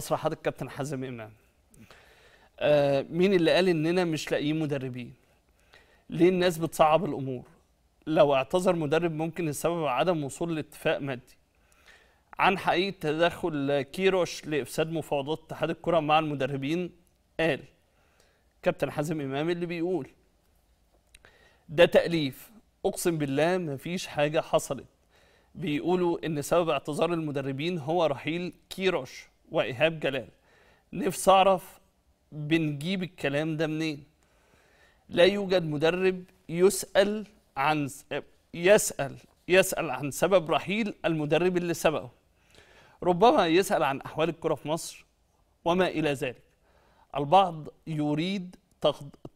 تصريحات الكابتن حازم امام آه مين اللي قال اننا مش لاقيين مدربين ليه الناس بتصعب الامور لو اعتذر مدرب ممكن السبب عدم وصول لاتفاق مادي عن حقيقه تدخل كيروش لافساد مفاوضات اتحاد الكره مع المدربين قال كابتن حازم امام اللي بيقول ده تاليف اقسم بالله مفيش حاجه حصلت بيقولوا ان سبب اعتذار المدربين هو رحيل كيروش وايهاب جلال نفسي اعرف بنجيب الكلام ده منين لا يوجد مدرب يسال عن يسال يسال عن سبب رحيل المدرب اللي سبقه ربما يسال عن احوال الكره في مصر وما الى ذلك البعض يريد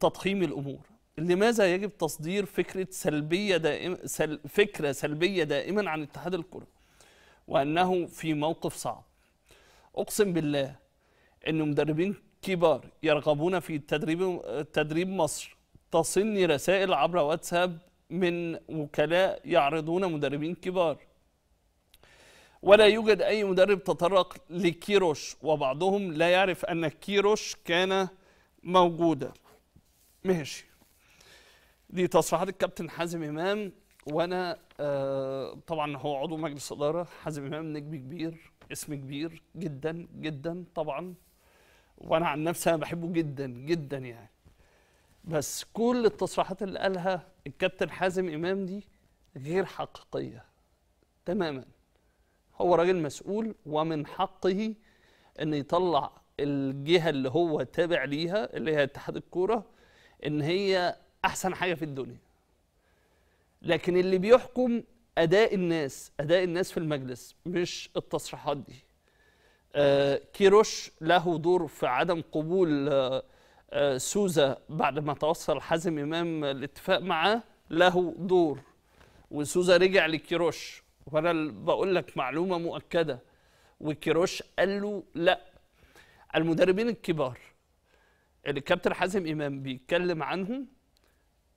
تضخيم الامور لماذا يجب تصدير فكره سلبيه دائما سل فكره سلبيه دائما عن اتحاد الكره وانه في موقف صعب اقسم بالله ان مدربين كبار يرغبون في تدريب تدريب مصر تصلني رسائل عبر واتساب من وكلاء يعرضون مدربين كبار ولا يوجد أي مدرب تطرق لكيروش وبعضهم لا يعرف أن كيروش كان موجودا ماشي دي تصريحات الكابتن حازم إمام وأنا آه طبعا هو عضو مجلس إدارة حازم إمام نجم كبير اسم كبير جدا جدا طبعا وانا عن نفسي انا بحبه جدا جدا يعني بس كل التصريحات اللي قالها الكابتن حازم امام دي غير حقيقيه تماما هو راجل مسؤول ومن حقه ان يطلع الجهه اللي هو تابع ليها اللي هي اتحاد الكوره ان هي احسن حاجه في الدنيا لكن اللي بيحكم اداء الناس اداء الناس في المجلس مش التصريحات دي آه كيروش له دور في عدم قبول آه, آه، سوزا بعد ما توصل حازم امام الاتفاق معاه له دور وسوزا رجع لكيروش وانا بقول لك معلومه مؤكده وكيروش قال له لا المدربين الكبار اللي الكابتن حازم امام بيتكلم عنهم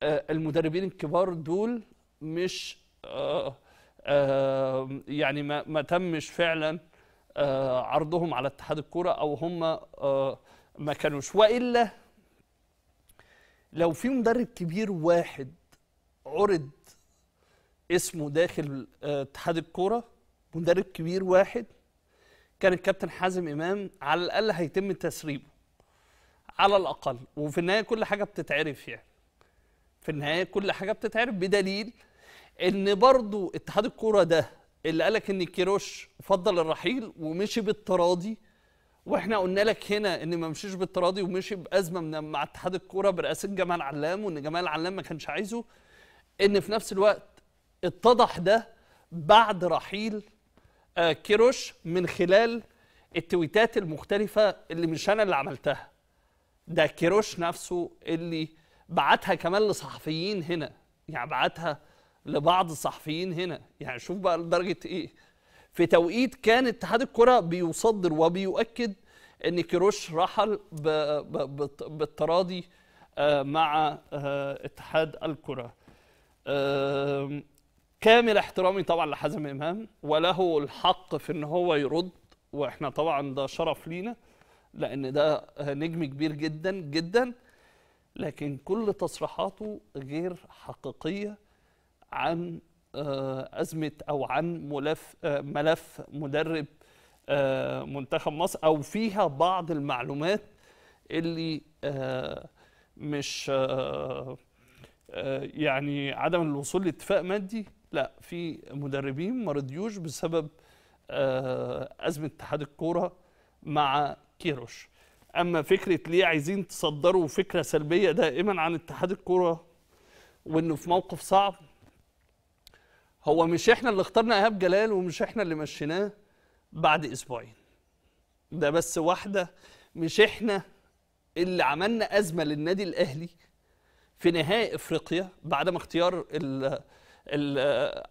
آه، المدربين الكبار دول مش آه، آه، يعني ما ما تمش فعلا آه، عرضهم على اتحاد الكوره او هم ما كانوش والا لو في مدرب كبير واحد عرض اسمه داخل اتحاد الكوره مدرب كبير واحد كان الكابتن حازم امام على الاقل هيتم تسريبه على الاقل وفي النهايه كل حاجه بتتعرف يعني في النهايه كل حاجه بتتعرف بدليل ان برضو اتحاد الكوره ده اللي قالك ان كيروش فضل الرحيل ومشي بالتراضي واحنا قلنا لك هنا ان ما مشيش بالتراضي ومشي بازمه من مع اتحاد الكوره برئاسه جمال علام وان جمال علام ما كانش عايزه ان في نفس الوقت اتضح ده بعد رحيل آه، كيروش من خلال التويتات المختلفه اللي مش انا اللي عملتها ده كيروش نفسه اللي بعتها كمان لصحفيين هنا يعني بعتها لبعض الصحفيين هنا يعني شوف بقى لدرجه ايه في توقيت كان اتحاد الكره بيصدر وبيؤكد ان كيروش رحل بالتراضي آه، مع آه، اتحاد الكره كامل احترامي طبعا لحازم امام وله الحق في ان هو يرد واحنا طبعا ده شرف لينا لان ده نجم كبير جدا جدا لكن كل تصريحاته غير حقيقيه عن آه، ازمه او عن ملف آه، ملف مدرب آه، منتخب مصر او فيها بعض المعلومات اللي مش يعني عدم الوصول لاتفاق مادي لا في مدربين ما رضيوش بسبب ازمه اتحاد الكوره مع كيروش اما فكره ليه عايزين تصدروا فكره سلبيه دائما عن اتحاد الكوره وانه في موقف صعب هو مش احنا اللي اخترنا ايهاب جلال ومش احنا اللي مشيناه بعد اسبوعين ده بس واحده مش احنا اللي عملنا ازمه للنادي الاهلي في نهائي افريقيا بعد ما اختيار ال ال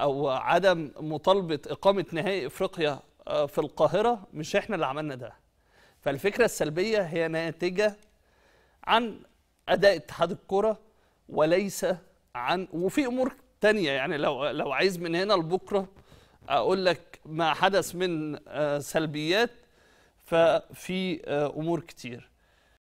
او عدم مطالبه اقامه نهائي افريقيا آه، في القاهره مش احنا اللي عملنا ده فالفكره السلبيه هي ناتجه عن اداء اتحاد الكره وليس عن وفي امور تانية يعني لو لو عايز من هنا لبكره اقول لك ما حدث من آه، سلبيات ففي آه، امور كتير